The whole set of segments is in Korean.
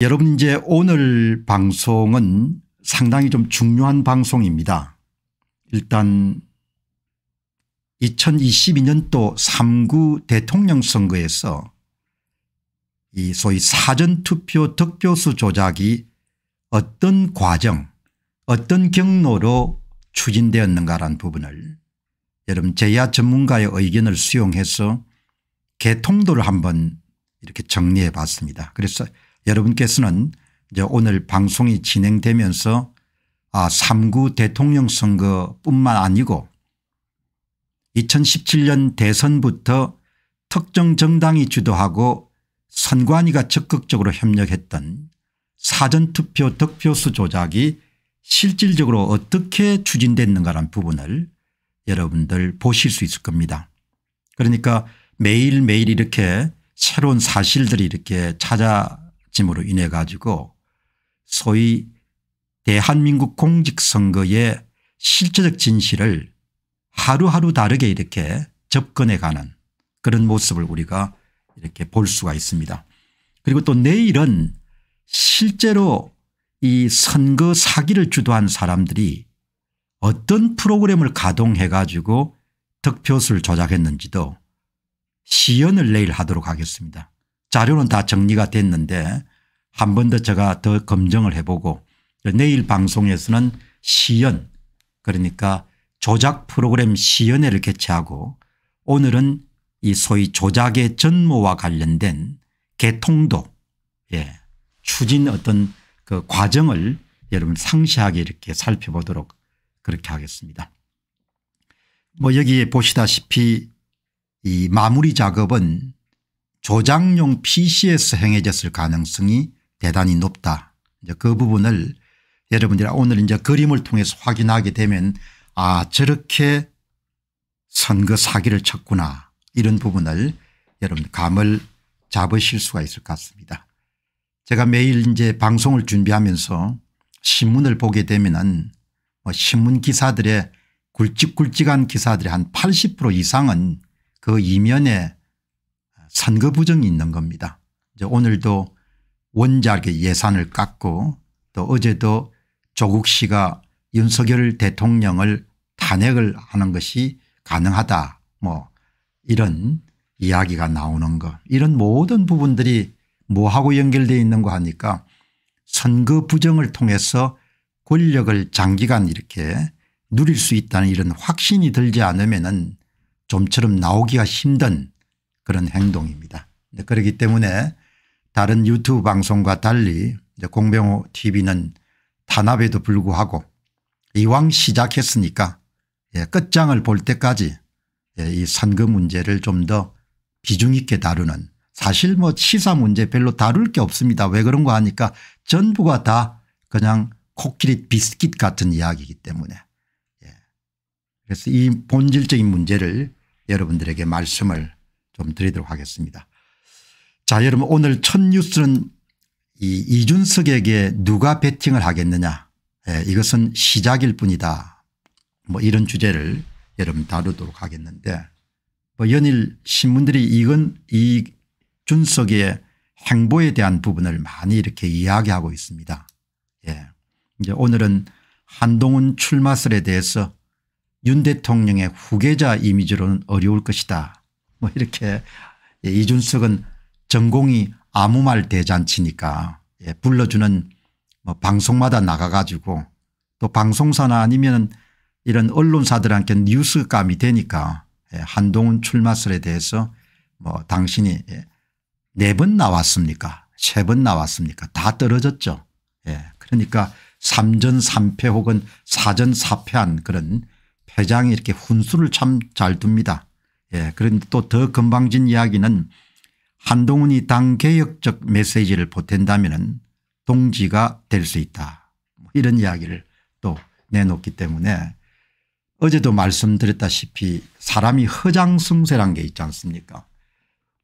여러분 이제 오늘 방송은 상당히 좀 중요한 방송입니다. 일단 2022년도 3구 대통령 선거에서 이 소위 사전투표 득표수 조작이 어떤 과정 어떤 경로로 추진되었는가라는 부분을 여러분 제야 전문가의 의견을 수용해서 개통도를 한번 이렇게 정리해 봤습니다. 그래서 여러분께서는 이제 오늘 방송이 진행되면서 아 3구 대통령 선거뿐만 아니고 2017년 대선부터 특정 정당이 주도하고 선관위가 적극적으로 협력했던 사전투표 득표수 조작이 실질적으로 어떻게 추진됐는가라는 부분을 여러분들 보실 수 있을 겁니다. 그러니까 매일매일 이렇게 새로운 사실들이 이렇게 찾아 닥으로 인해 가지고 소위 대한민국 공직선거의 실제적 진실을 하루하루 다르게 이렇게 접근해가는 그런 모습을 우리가 이렇게 볼 수가 있습니다. 그리고 또 내일은 실제로 이 선거 사기를 주도한 사람들이 어떤 프로그램을 가동해 가지고 득표수를 조작했는지도 시연을 내일 하도록 하겠습니다. 자료는 다 정리가 됐는데 한번더 제가 더 검증을 해보고 내일 방송에서는 시연 그러니까 조작 프로그램 시연회를 개최하고 오늘은 이 소위 조작의 전모와 관련된 개통도 예, 추진 어떤 그 과정을 여러분 상시하게 이렇게 살펴보도록 그렇게 하겠습니다. 뭐 여기에 보시다시피 이 마무리 작업은 조작용 PC에서 행해졌을 가능성이 대단히 높다. 이제 그 부분을 여러분들이 오늘 이제 그림을 통해서 확인하게 되면 아 저렇게 선거 사기를 쳤구나 이런 부분을 여러분 들 감을 잡으실 수가 있을 것 같습니다. 제가 매일 이제 방송을 준비하면서 신문을 보게 되면은 뭐 신문 기사들의 굵직굵직한 기사들의 한 80% 이상은 그 이면에 선거 부정이 있는 겁니다. 이제 오늘도 원작의 예산을 깎고 또 어제도 조국 씨가 윤석열 대통령을 탄핵을 하는 것이 가능하다 뭐 이런 이야기가 나오는 것 이런 모든 부분들이 뭐하고 연결되어 있는 거 하니까 선거 부정을 통해서 권력을 장기간 이렇게 누릴 수 있다는 이런 확신이 들지 않으면 은 좀처럼 나오기가 힘든 그런 행동입니다. 그렇기 때문에 다른 유튜브 방송과 달리 공병호 tv는 탄압에도 불구하고 이왕 시작했으니까 예, 끝장을 볼 때까지 예, 이 선거 문제를 좀 더 비중 있게 다루는 사실 뭐 시사 문제 별로 다룰 게 없습니다. 왜 그런가 하니까 전부가 다 그냥 코끼리 비스킷 같은 이야기이기 때문에 예. 그래서 이 본질적인 문제를 여러분들에게 말씀을 좀 드리도록 하겠습니다. 자 여러분 오늘 첫 뉴스는 이 이준석에게 누가 베팅을 하겠느냐 예, 이것은 시작일 뿐이다 뭐 이런 주제를 여러분 다루도록 하겠는데 뭐 연일 신문들이 이건 이준석의 행보에 대한 부분을 많이 이렇게 이야기하고 있습니다. 예. 이제 오늘은 한동훈 출마설에 대해서 윤 대통령의 후계자 이미지로는 어려울 것이다. 뭐 이렇게 예, 이준석은 전공이 아무 말 대잔치니까 예, 불러주는 뭐 방송마다 나가 가지고 또 방송사나 아니면 이런 언론사들한테 뉴스감이 되니까 예, 한동훈 출마설에 대해서 뭐 당신이 예, 네번 나왔습니까 세 번 나왔습니까 다 떨어졌죠. 예, 그러니까 3전 3패 혹은 4전 4패한 그런 패장이 이렇게 훈수를 참 잘 둡니다. 예, 그런데 또 더금방진 이야기는 한동훈이 당 개혁적 메시지를 보탠다면 동지가 될 수 있다. 뭐 이런 이야기를 또 내놓기 때문에 어제도 말씀드렸다시피 사람이 허장승세란 게 있지 않습니까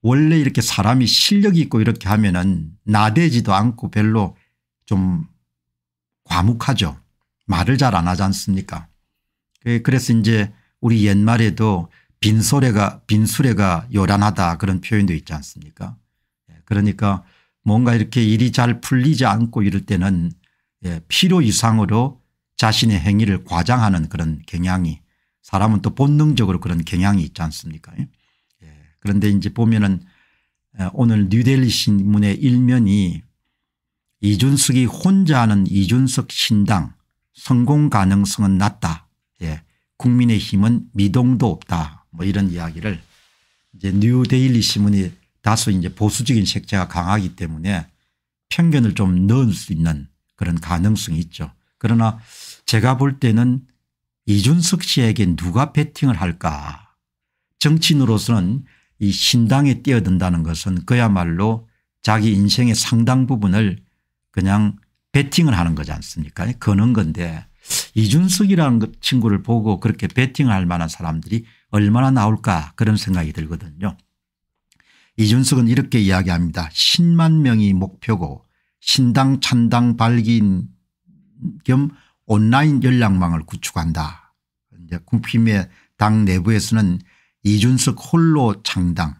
원래 이렇게 사람이 실력이 있고 이렇게 하면 은 나대지도 않고 별로 좀 과묵하죠. 말을 잘 안 하지 않습니까 그, 그래서 이제 우리 옛말에도 빈소래가 빈수레가 요란하다 그런 표현도 있지 않습니까 예, 그러니까 뭔가 이렇게 일이 잘 풀리지 않고 이럴 때는 예, 필요 이상으로 자신의 행위를 과장하는 그런 경향이 사람은 또 본능적으로 그런 경향이 있지 않습니까 예, 그런데 이제 보면은 오늘 뉴델리 신문의 일면이 이준석이 혼자 하는 이준석 신당 성공 가능성은 낮다. 국민의힘은 미동도 없다. 뭐 이런 이야기를 이제 뉴데일리 신문이 다소 이제 보수적인 색채가 강하기 때문에 편견을 좀 넣을 수 있는 그런 가능성이 있죠. 그러나 제가 볼 때는 이준석 씨에게 누가 배팅을 할까 정치인으로서는 이 신당에 뛰어든다는 것은 그야말로 자기 인생의 상당 부분을 그냥 배팅을 하는 거지 않습니까 거는 건데 이준석이라는 친구를 보고 그렇게 배팅할 을 만한 사람들이 얼마나 나올까 그런 생각이 들거든요. 이준석은 이렇게 이야기합니다. 10만 명이 목표고 신당 찬당 발기인 겸 온라인 연락망을 구축한다. 이제 국힘의 당 내부에서는 이준석 홀로 창당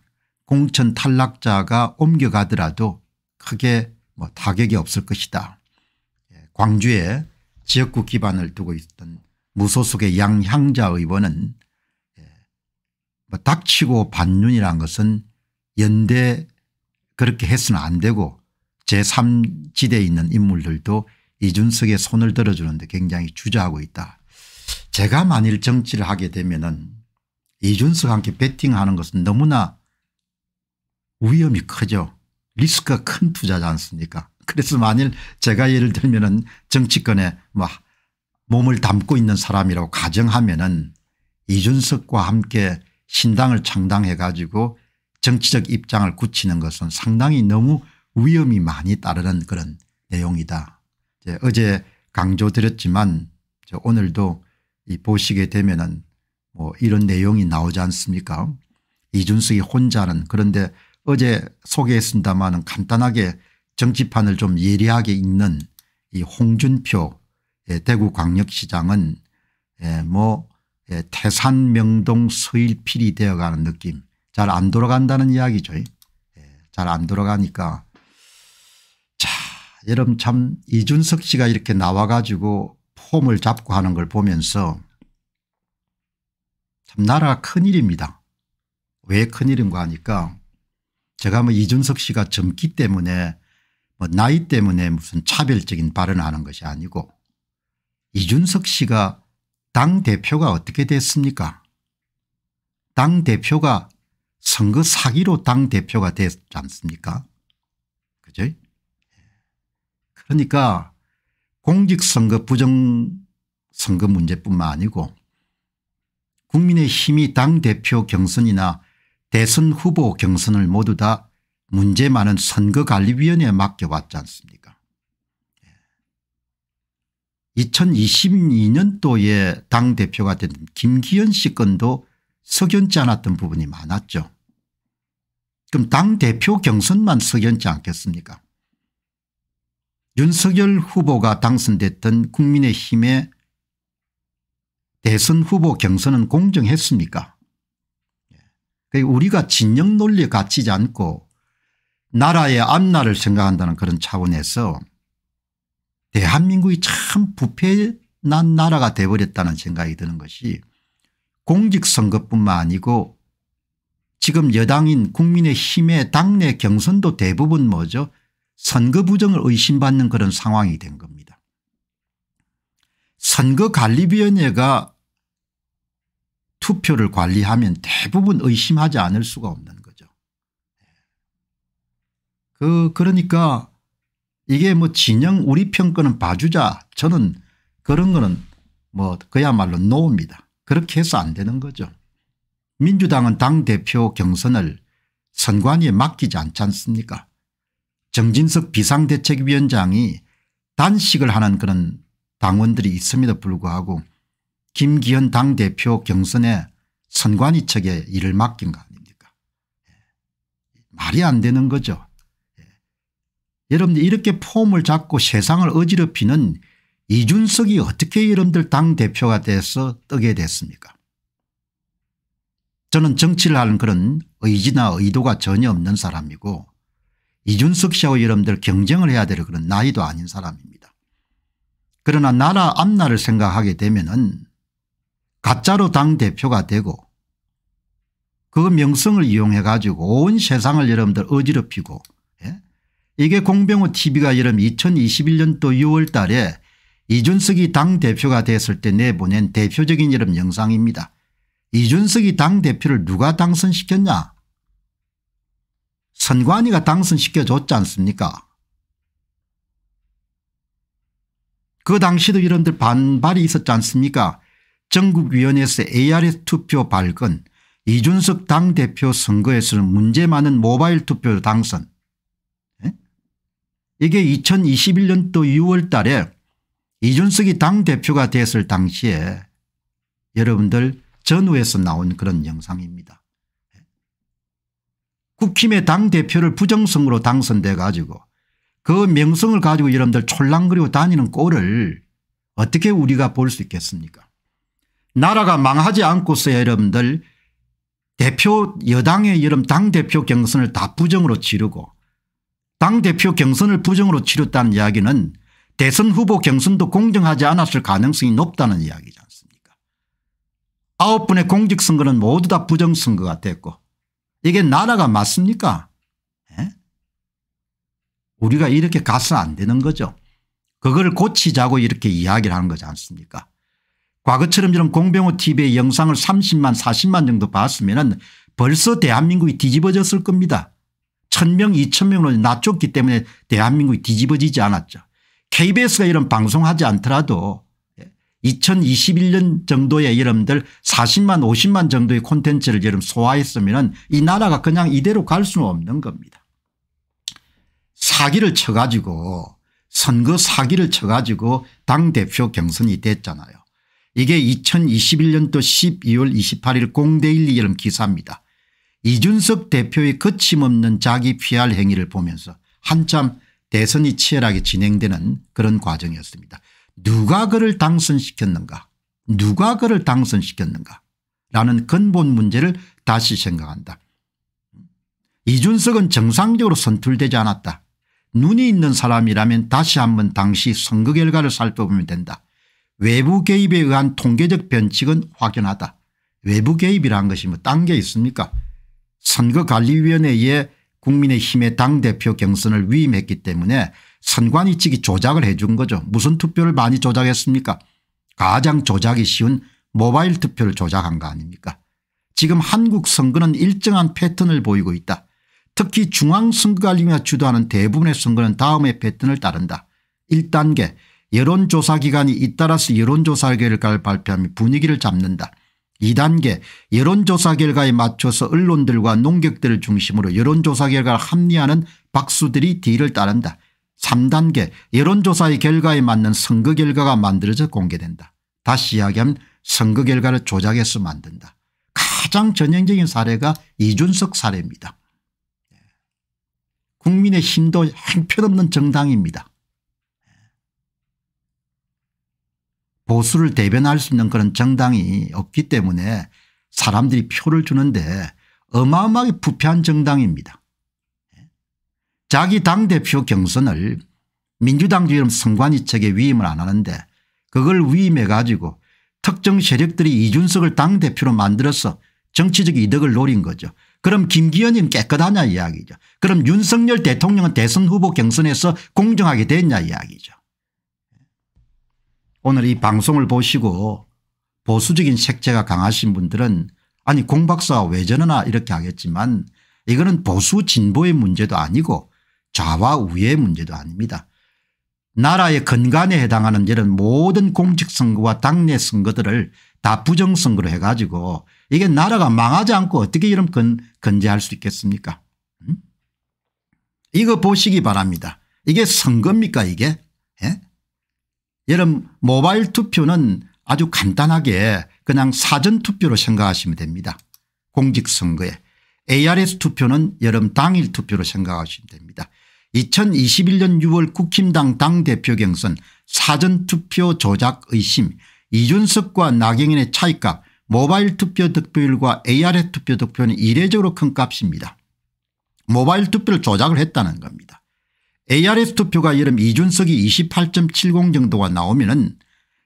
공천 탈락자가 옮겨가더라도 크게 뭐 타격이 없을 것이다. 예, 광주에 지역구 기반을 두고 있던 무소속의 양향자 의원은 뭐 닥치고 반윤이란 것은 연대 그렇게 해서는 안 되고 제3지대에 있는 인물들도 이준석의 손을 들어주는데 굉장히 주저하고 있다. 제가 만일 정치를 하게 되면 은 이준석과 함께 배팅하는 것은 너무나 위험이 크죠. 리스크가 큰 투자지 않습니까 그래서 만일 제가 예를 들면 은 정치권에 뭐 몸을 담고 있는 사람이라고 가정하면 은 이준석과 함께 신당을 창당해 가지고 정치적 입장을 굳히는 것은 상당히 너무 위험이 많이 따르는 그런 내용이다. 어제 강조드렸지만 오늘도 보시게 되면은 뭐 이런 내용이 나오지 않습니까 이준석이 혼자는 그런데 어제 소개했습니다마는 간단하게 정치판을 좀 예리하게 읽는 이 홍준표 대구광역시장은 예, 뭐 예, 태산 명동 서일필이 되어가는 느낌 잘 안 돌아간다는 이야기죠. 예, 잘안 돌아가니까 자 여러분 참 이준석 씨가 이렇게 나와가지고 폼을 잡고 하는 걸 보면서 참 나라가 큰일입니다. 왜 큰일인가 하니까 제가 뭐 이준석 씨가 젊기 때문에 뭐 나이 때문에 무슨 차별적인 발언을 하는 것이 아니고 이준석 씨가 당대표가 어떻게 됐습니까 당대표가 선거 사기로 당대표가 됐지 않습니까 그죠 그러니까 공직선거 부정선거 문제뿐만 아니고 국민의힘이 당대표 경선이나 대선 후보 경선을 모두 다 문제 많은 선거관리위원회에 맡겨왔지 않습니까 2022년도에 당대표가 된 김기현 씨 건도 석연치 않았던 부분이 많았죠. 그럼 당대표 경선만 석연치 않겠습니까 윤석열 후보가 당선됐던 국민의힘의 대선 후보 경선은 공정했습니까 예. 우리가 진영 논리에 갇히지 않고 나라의 앞날을 생각한다는 그런 차원에서 대한민국이 참 부패난 나라가 되어버렸다는 생각이 드는 것이 공직선거뿐만 아니고 지금 여당인 국민의힘의 당내 경선도 대부분 뭐죠 선거 부정을 의심받는 그런 상황이 된 겁니다. 선거관리위원회가 투표를 관리하면 대부분 의심하지 않을 수가 없는 거죠. 그 그러니까 이게 뭐 진영 우리 평가는 봐주자 저는 그런 거는 뭐 그야말로 노입니다. 그렇게 해서 안 되는 거죠. 민주당은 당대표 경선을 선관위에 맡기지 않지 않습니까 정진석 비상대책위원장이 단식을 하는 그런 당원들이 있음에도 불구하고 김기현 당대표 경선에 선관위 측에 일을 맡긴 거 아닙니까 예. 말이 안 되는 거죠. 여러분들 이렇게 폼을 잡고 세상을 어지럽히는 이준석이 어떻게 여러분들 당대표가 돼서 뜨게 됐습니까 저는 정치를 하는 그런 의지나 의도가 전혀 없는 사람이고 이준석 씨하고 여러분들 경쟁을 해야 될 그런 나이도 아닌 사람입니다. 그러나 나라 앞날을 생각하게 되면 은 가짜로 당대표가 되고 그 명성을 이용해 가지고 온 세상을 여러분들 어지럽히고 이게 공병호 tv가 여름 2021년도 6월 달에 이준석이 당대표가 됐을 때 내보낸 대표적인 여름 영상입니다. 이준석이 당대표를 누가 당선시켰냐 선관위가 당선시켜줬지 않습니까 그 당시도 이런들 반발이 있었지 않습니까 전국위원회에서 ARS 투표 발건 이준석 당대표 선거에서는 문제 많은 모바일 투표 당선 이게 2021년도 6월 달에 이준석이 당대표가 됐을 당시에 여러분들 전후에서 나온 그런 영상입니다. 국힘의 당대표를 부정성으로 당선돼 가지고 그 명성을 가지고 여러분들 촐랑거리고 다니는 꼴을 어떻게 우리가 볼 수 있겠습니까 나라가 망하지 않고서 여러분들 대표 여당의 여름 당대표 경선을 다 부정으로 치르고 당 대표 경선을 부정으로 치렀다는 이야기는 대선 후보 경선도 공정하지 않았을 가능성이 높다는 이야기지 않습니까 아홉 분의 공직선거는 모두 다 부정선거가 됐고 이게 나라가 맞습니까 에? 예? 우리가 이렇게 가서 안 되는 거죠. 그걸 고치자고 이렇게 이야기를 하는 거지 않습니까 과거처럼 이런 공병호 tv의 영상을 30만 40만 정도 봤으면 벌써 대한민국이 뒤집어졌을 겁니다. 1000명 2000명으로 낮췄기 때문에 대한민국이 뒤집어지지 않았죠. KBS가 이런 방송하지 않더라도 2021년 정도에 여러분들 40만 50만 정도의 콘텐츠를 여러분 소화했으면 이 나라가 그냥 이대로 갈 수는 없는 겁니다. 사기를 쳐가지고 선거 사기를 쳐가지고 당대표 경선이 됐잖아요. 이게 2021년도 12월 28일 공대일리 여름 기사입니다. 이준석 대표의 거침없는 자기 PR 행위를 보면서 한참 대선이 치열하게 진행되는 그런 과정이었습니다. 누가 그를 당선시켰는가 누가 그를 당선시켰는가 라는 근본 문제를 다시 생각한다. 이준석은 정상적으로 선출되지 않았다. 눈이 있는 사람이라면 다시 한번 당시 선거 결과를 살펴보면 된다. 외부 개입에 의한 통계적 변칙은 확연하다. 외부 개입이란 것이 뭐 딴 게 있습니까 선거관리위원회에 국민의힘의 당대표 경선을 위임했기 때문에 선관위측이 조작을 해 준 거죠. 무슨 투표를 많이 조작했습니까 가장 조작이 쉬운 모바일 투표를 조작한 거 아닙니까 지금 한국 선거는 일정한 패턴을 보이고 있다. 특히 중앙선거관리위가 주도하는 대부분의 선거는 다음의 패턴을 따른다. 1단계 여론조사기관이 잇따라서 여론조사 결과를 발표하며 분위기를 잡는다. 2단계 여론조사 결과에 맞춰서 언론들과 농객들을 중심으로 여론조사 결과를 합리화하는 박수들이 뒤를 따른다. 3단계 여론조사의 결과에 맞는 선거 결과가 만들어져 공개된다. 다시 이야기하면 선거 결과를 조작해서 만든다. 가장 전형적인 사례가 이준석 사례입니다. 예. 국민의 힘도 행편없는 정당입니다. 보수를 대변할 수 있는 그런 정당이 없기 때문에 사람들이 표를 주는데 어마어마하게 부패한 정당입니다. 자기 당대표 경선을 민주당 지금 선관위 측에 위임을 안 하는데 그걸 위임해 가지고 특정 세력들이 이준석을 당대표로 만들어서 정치적 이득을 노린 거죠. 그럼 김기현님 깨끗하냐 이야기죠. 그럼 윤석열 대통령은 대선 후보 경선에서 공정하게 됐냐 이야기죠. 오늘 이 방송을 보시고 보수적인 색채가 강하신 분들은 아니 공박사가 왜 저러나 이렇게 하겠지만 이거는 보수 진보의 문제도 아니고 좌와 우의 문제도 아닙니다. 나라의 근간에 해당하는 이런 모든 공직선거와 당내 선거들을 다 부정선거로 해가지고 이게 나라가 망하지 않고 어떻게 이런 건, 건재할 수 있겠습니까 음? 이거 보시기 바랍니다. 이게 선거입니까 이게 여러분 모바일 투표는 아주 간단하게 그냥 사전투표로 생각하시면 됩니다. 공직선거에 ARS 투표는 여름 당일 투표로 생각하시면 됩니다. 2021년 6월 국힘당 당대표 경선 사전투표 조작 의심 이준석과 나경인의 차이값 모바일 투표 득표율과 ARS 투표 득표는 이례적으로 큰 값입니다. 모바일 투표를 조작을 했다는 겁니다. ARS 투표가 여름 이준석이 28.70 정도가 나오면 은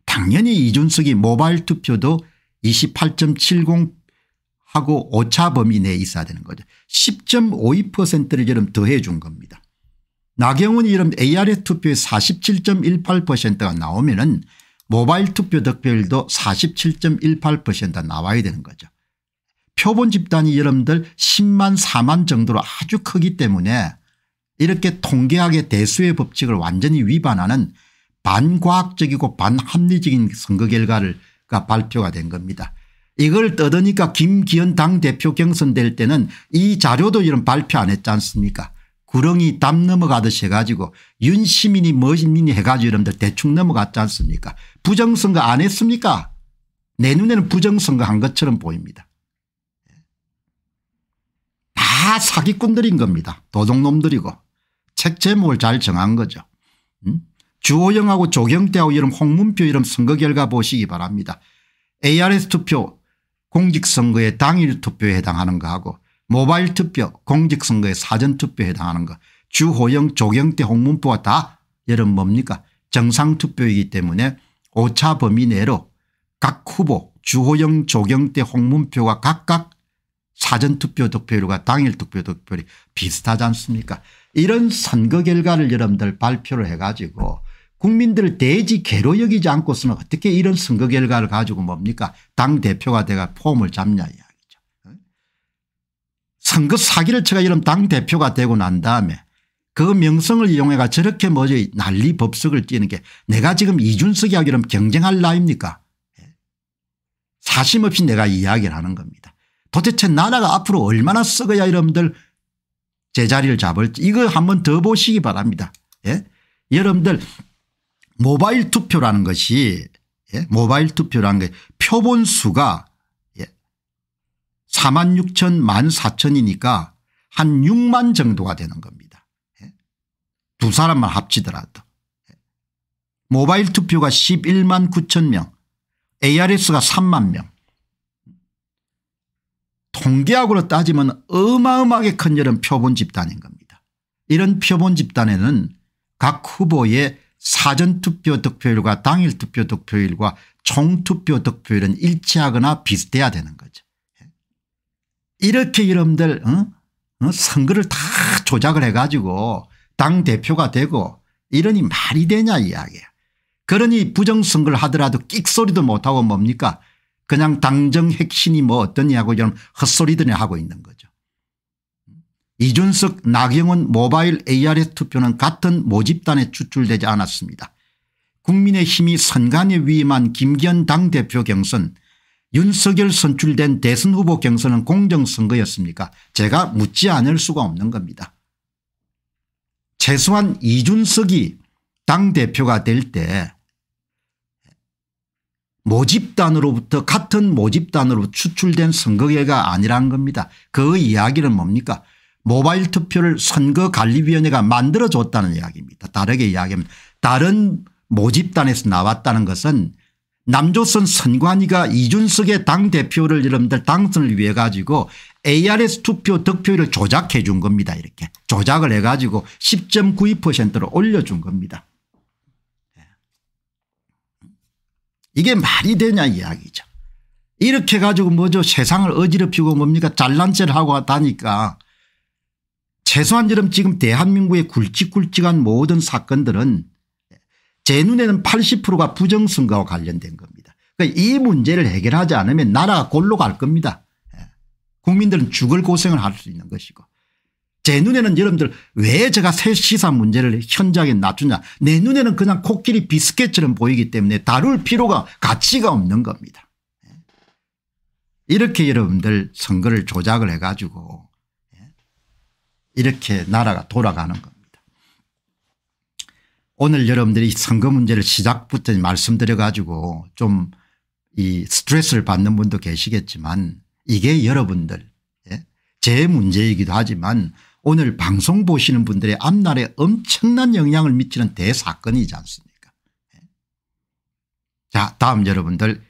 당연히 이준석이 모바일 투표도 28.70 하고 오차 범위 내에 있어야 되는 거죠. 10.52%를 여름 더해 준 겁니다. 나경원이 이름 ARS 투표의 47.18%가 나오면 은 모바일 투표 득표율도 47.18%가 나와야 되는 거죠. 표본 집단이 여러분들 10만 4만 정도로 아주 크기 때문에 이렇게 통계학의 대수의 법칙을 완전히 위반하는 반과학적이고 반합리적인 선거 결과가 발표가 된 겁니다. 이걸 떠드니까 김기현 당대표 경선될 때는 이 자료도 이런 발표 안 했지 않습니까 구렁이 담 넘어가듯이 해가지고 윤시민이 뭐시민이 해가지고 여러분들 대충 넘어갔지 않습니까 부정선거 안 했습니까 내 눈에는 부정선거 한 것처럼 보입니다. 다 사기꾼들인 겁니다. 도둑놈들이고. 책 제목을 잘 정한 거죠. 음? 주호영하고 조경태하고 이름 홍문표 이름 선거 결과 보시기 바랍니다. ARS 투표 공직선거의 당일 투표에 해당하는 거하고 모바일 투표 공직선거의 사전투표에 해당하는 거 주호영 조경태 홍문표가 다여러 뭡니까 정상투표이기 때문에 오차 범위 내로 각 후보 주호영 조경태 홍문표가 각각 사전투표 득표율과 당일 투표 득표율이 비슷하지 않습니까 이런 선거 결과를 여러분들 발표를 해가지고 국민들 을 대지 괴로 여기지 않고서는 어떻게 이런 선거 결과를 가지고 뭡니까 당대표가 돼가 폼을 잡냐 이야기죠. 선거 사기를 쳐가 이런 당대표가 되고 난 다음에 그 명성을 이용해가 저렇게 뭐지 난리 법석을 찌는 게 내가 지금 이준석이하고 이러 경쟁할 나입니까 예. 사심 없이 내가 이야기를 하는 겁니다. 도대체 나라가 앞으로 얼마나 썩어야 여러분들 제자리를 잡을지 이거 한번 더 보시기 바랍니다. 예? 여러분들 모바일 투표라는 것이 예? 모바일 투표라는 게 표본 수가 예? 4만 6천 1만 4천이니까 한 6만 정도가 되는 겁니다. 예? 두 사람만 합치더라도. 예? 모바일 투표가 11만 9천 명, ARS가 3만 명. 통계학으로 따지면 어마어마하게 큰 이런 표본 집단인 겁니다. 이런 표본 집단에는 각 후보의 사전투표 득표율과 당일 투표 득표율과 총투표 득표율은 일치하거나 비슷해야 되는 거죠. 이렇게 여러분들 어? 어? 선거를 다 조작을 해가지고 당대표가 되고 이러니 말이 되냐 이야기야. 그러니 부정선거를 하더라도 끽소리도 못하고 뭡니까 그냥 당정 핵심이 뭐 어떠냐고 좀 헛소리들이 하고 있는 거죠. 이준석 나경원 모바일 ARS 투표는 같은 모집단에 추출되지 않았습니다. 국민의힘이 선관위 위임한 김기현 당대표 경선 윤석열 선출된 대선 후보 경선은 공정선거였습니까 제가 묻지 않을 수가 없는 겁니다. 최소한 이준석이 당대표가 될때 모집단으로부터 같은 모집단으로 추출된 선거계가 아니란 겁니다. 그 이야기는 뭡니까 모바일 투표를 선거관리위원회가 만들어줬다는 이야기입니다. 다르게 이야기하면 다른 모집단에서 나왔다는 것은 남조선 선관위가 이준석의 당대표를 여러분들 당선을 위해 가지고 ARS 투표 득표율을 조작해 준 겁니다. 이렇게 조작을 해 가지고 10.92%로 올려준 겁니다. 이게 말이 되냐 이야기죠. 이렇게 가지고 뭐죠 세상을 어지럽히고 뭡니까 잘난 체를 하고 다니까 최소한 이름 지금 대한민국의 굵직굵직한 모든 사건들은 제 눈에는 80%가 부정선거와 관련된 겁니다. 그러니까 이 문제를 해결하지 않으면 나라가 골로 갈 겁니다. 예. 국민들은 죽을 고생을 할 수 있는 것이고 제 눈에는 여러분들 왜 제가 새 시사 문제를 현장에 놔두냐 내 눈에는 그냥 코끼리 비스켓처럼 보이기 때문에 다룰 필요가 가치가 없는 겁니다. 예. 이렇게 여러분들 선거를 조작을 해가지고 예. 이렇게 나라가 돌아가는 겁니다. 오늘 여러분들이 선거 문제를 시작부터 말씀드려 가지고 좀 이 스트레스를 받는 분도 계시겠지만 이게 여러분들 예. 제 문제이기도 하지만 오늘 방송 보시는 분들의 앞날에 엄청난 영향을 미치는 대사건이지 않습니까 예. 자 다음 여러분들